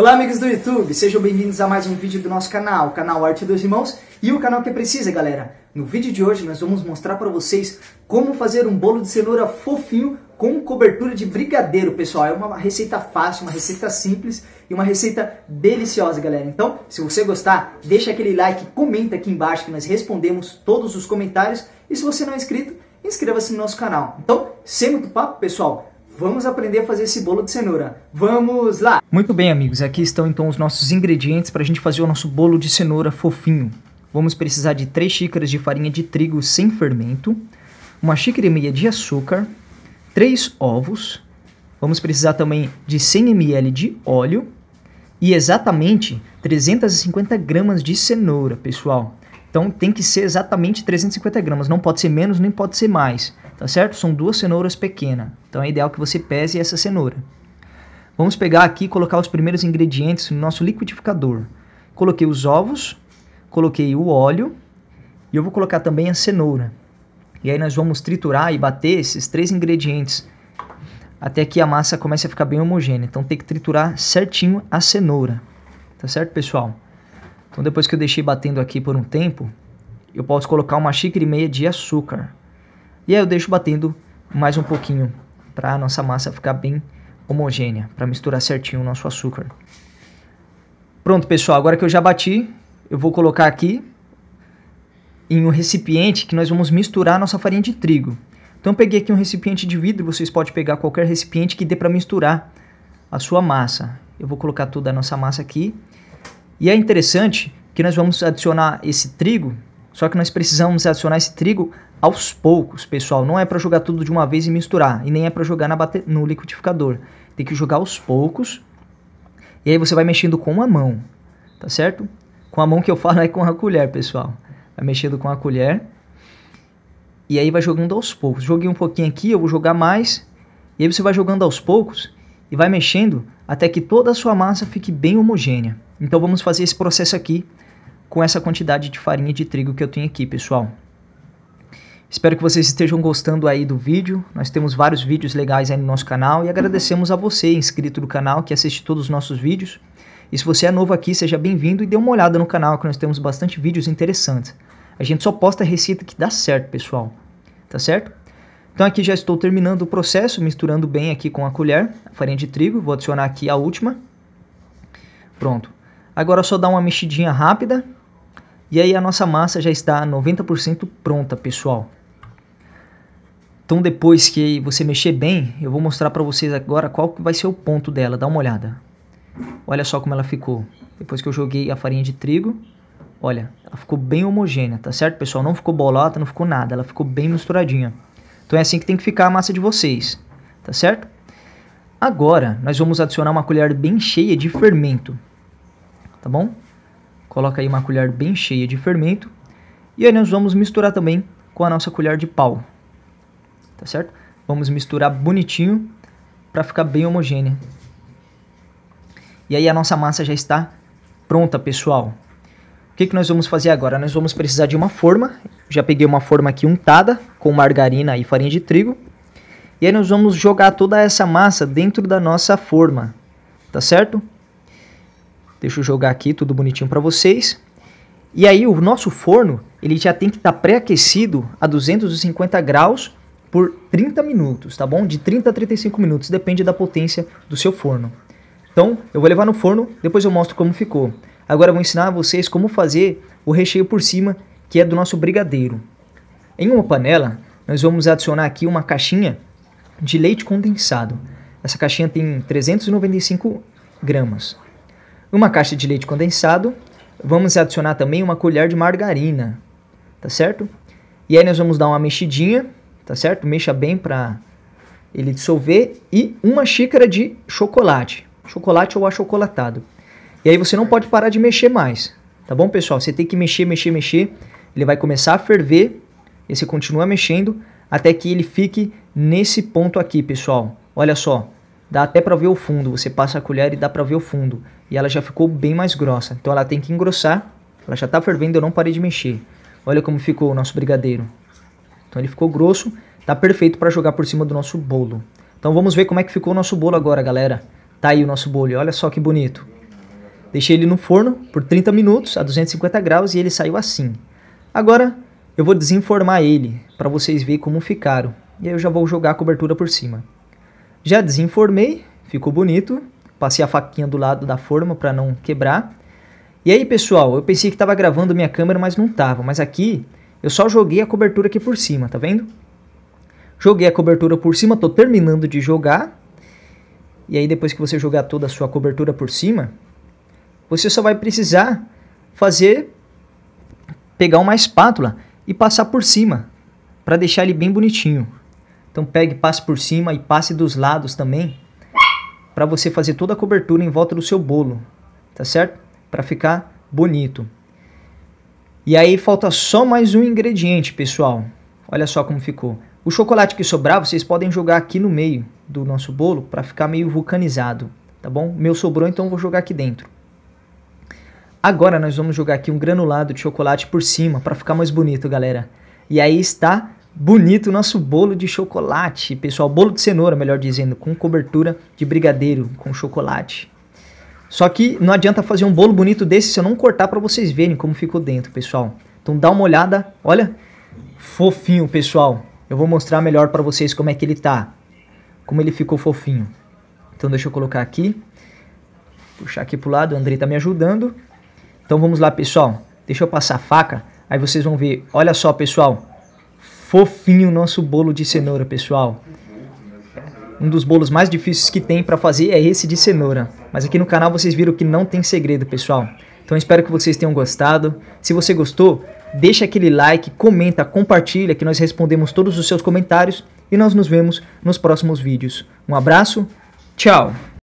Olá amigos do YouTube, sejam bem-vindos a mais um vídeo do nosso canal, o canal Arte dos Irmãos e o canal que precisa, galera. No vídeo de hoje nós vamos mostrar para vocês como fazer um bolo de cenoura fofinho com cobertura de brigadeiro, pessoal. É uma receita fácil, uma receita simples e uma receita deliciosa, galera. Então, se você gostar, deixa aquele like, comenta aqui embaixo que nós respondemos todos os comentários e se você não é inscrito, inscreva-se no nosso canal. Então, sem muito papo, pessoal, Vamos aprender a fazer esse bolo de cenoura. Vamos lá! Muito bem, amigos. Aqui estão então os nossos ingredientes para a gente fazer o nosso bolo de cenoura fofinho. Vamos precisar de 3 xícaras de farinha de trigo sem fermento, uma xícara e meia de açúcar, 3 ovos, vamos precisar também de 100 ml de óleo e exatamente 350 gramas de cenoura, pessoal. Então tem que ser exatamente 350 gramas, não pode ser menos nem pode ser mais, tá certo? São duas cenouras pequenas, então é ideal que você pese essa cenoura. Vamos pegar aqui e colocar os primeiros ingredientes no nosso liquidificador. Coloquei os ovos, coloquei o óleo e eu vou colocar também a cenoura. E aí nós vamos triturar e bater esses três ingredientes até que a massa comece a ficar bem homogênea. Então tem que triturar certinho a cenoura, tá certo pessoal? Então depois que eu deixei batendo aqui por um tempo, eu posso colocar uma xícara e meia de açúcar. E aí eu deixo batendo mais um pouquinho para a nossa massa ficar bem homogênea, para misturar certinho o nosso açúcar. Pronto, pessoal, agora que eu já bati, eu vou colocar aqui em um recipiente que nós vamos misturar a nossa farinha de trigo. Então eu peguei aqui um recipiente de vidro, vocês podem pegar qualquer recipiente que dê para misturar a sua massa. Eu vou colocar toda a nossa massa aqui e é interessante que nós vamos adicionar esse trigo, só que nós precisamos adicionar esse trigo aos poucos, pessoal. Não é para jogar tudo de uma vez e misturar, e nem é para jogar na bate... no liquidificador. Tem que jogar aos poucos, e aí você vai mexendo com a mão, tá certo? Com a mão que eu falo é com a colher, pessoal. Vai mexendo com a colher, e aí vai jogando aos poucos. Joguei um pouquinho aqui, eu vou jogar mais, e aí você vai jogando aos poucos, e vai mexendo até que toda a sua massa fique bem homogênea. Então vamos fazer esse processo aqui com essa quantidade de farinha de trigo que eu tenho aqui, pessoal. Espero que vocês estejam gostando aí do vídeo. Nós temos vários vídeos legais aí no nosso canal e agradecemos a você, inscrito do canal, que assiste todos os nossos vídeos. E se você é novo aqui, seja bem-vindo e dê uma olhada no canal, que nós temos bastante vídeos interessantes. A gente só posta receita que dá certo, pessoal. Tá certo? Então aqui já estou terminando o processo, misturando bem aqui com a colher, a farinha de trigo. Vou adicionar aqui a última. Pronto. Agora é só dar uma mexidinha rápida. E aí a nossa massa já está 90% pronta, pessoal. Então depois que você mexer bem, eu vou mostrar para vocês agora qual que vai ser o ponto dela. Dá uma olhada. Olha só como ela ficou. Depois que eu joguei a farinha de trigo, olha, ela ficou bem homogênea, tá certo, pessoal? Não ficou bolota, não ficou nada, ela ficou bem misturadinha. Então é assim que tem que ficar a massa de vocês, tá certo? Agora, nós vamos adicionar uma colher bem cheia de fermento tá bom? Coloca aí uma colher bem cheia de fermento. E aí nós vamos misturar também com a nossa colher de pau, tá certo? Vamos misturar bonitinho para ficar bem homogênea. E aí a nossa massa já está pronta, pessoal. O que, que nós vamos fazer agora? Nós vamos precisar de uma forma. Já peguei uma forma aqui untada com margarina e farinha de trigo. E aí nós vamos jogar toda essa massa dentro da nossa forma, tá certo? Deixa eu jogar aqui tudo bonitinho para vocês. E aí o nosso forno, ele já tem que estar tá pré-aquecido a 250 graus por 30 minutos, tá bom? De 30 a 35 minutos, depende da potência do seu forno. Então, eu vou levar no forno, depois eu mostro como ficou. Agora eu vou ensinar a vocês como fazer o recheio por cima, que é do nosso brigadeiro. Em uma panela, nós vamos adicionar aqui uma caixinha de leite condensado. Essa caixinha tem 395 gramas uma caixa de leite condensado. Vamos adicionar também uma colher de margarina, tá certo? E aí nós vamos dar uma mexidinha, tá certo? Mexa bem para ele dissolver e uma xícara de chocolate, chocolate ou achocolatado. E aí você não pode parar de mexer mais, tá bom, pessoal? Você tem que mexer, mexer, mexer. Ele vai começar a ferver e você continua mexendo até que ele fique nesse ponto aqui, pessoal. Olha só, dá até para ver o fundo. Você passa a colher e dá para ver o fundo. E ela já ficou bem mais grossa. Então ela tem que engrossar. Ela já está fervendo, eu não parei de mexer. Olha como ficou o nosso brigadeiro. Então ele ficou grosso, tá perfeito para jogar por cima do nosso bolo. Então vamos ver como é que ficou o nosso bolo agora, galera. Tá aí o nosso bolo, olha só que bonito. Deixei ele no forno por 30 minutos a 250 graus e ele saiu assim. Agora eu vou desenformar ele para vocês verem como ficaram. E aí eu já vou jogar a cobertura por cima. Já desenformei, ficou bonito. Passei a faquinha do lado da forma para não quebrar. E aí, pessoal, eu pensei que estava gravando minha câmera, mas não estava. Mas aqui, eu só joguei a cobertura aqui por cima, tá vendo? Joguei a cobertura por cima, estou terminando de jogar. E aí, depois que você jogar toda a sua cobertura por cima, você só vai precisar fazer... Pegar uma espátula e passar por cima, para deixar ele bem bonitinho. Então pegue, passe por cima e passe dos lados também, para você fazer toda a cobertura em volta do seu bolo, tá certo? Para ficar bonito. E aí falta só mais um ingrediente, pessoal. Olha só como ficou. O chocolate que sobrar, vocês podem jogar aqui no meio do nosso bolo para ficar meio vulcanizado, tá bom? meu sobrou, então vou jogar aqui dentro. Agora nós vamos jogar aqui um granulado de chocolate por cima para ficar mais bonito, galera. E aí está bonito nosso bolo de chocolate, pessoal, bolo de cenoura, melhor dizendo, com cobertura de brigadeiro com chocolate. Só que não adianta fazer um bolo bonito desse se eu não cortar para vocês verem como ficou dentro, pessoal. Então dá uma olhada, olha, fofinho, pessoal. Eu vou mostrar melhor para vocês como é que ele tá, como ele ficou fofinho. Então deixa eu colocar aqui, puxar aqui pro lado, o André tá me ajudando. Então vamos lá, pessoal. Deixa eu passar a faca, aí vocês vão ver. Olha só, pessoal, fofinho o nosso bolo de cenoura, pessoal. Um dos bolos mais difíceis que tem para fazer é esse de cenoura. Mas aqui no canal vocês viram que não tem segredo, pessoal. Então espero que vocês tenham gostado. Se você gostou, deixa aquele like, comenta, compartilha que nós respondemos todos os seus comentários e nós nos vemos nos próximos vídeos. Um abraço, tchau!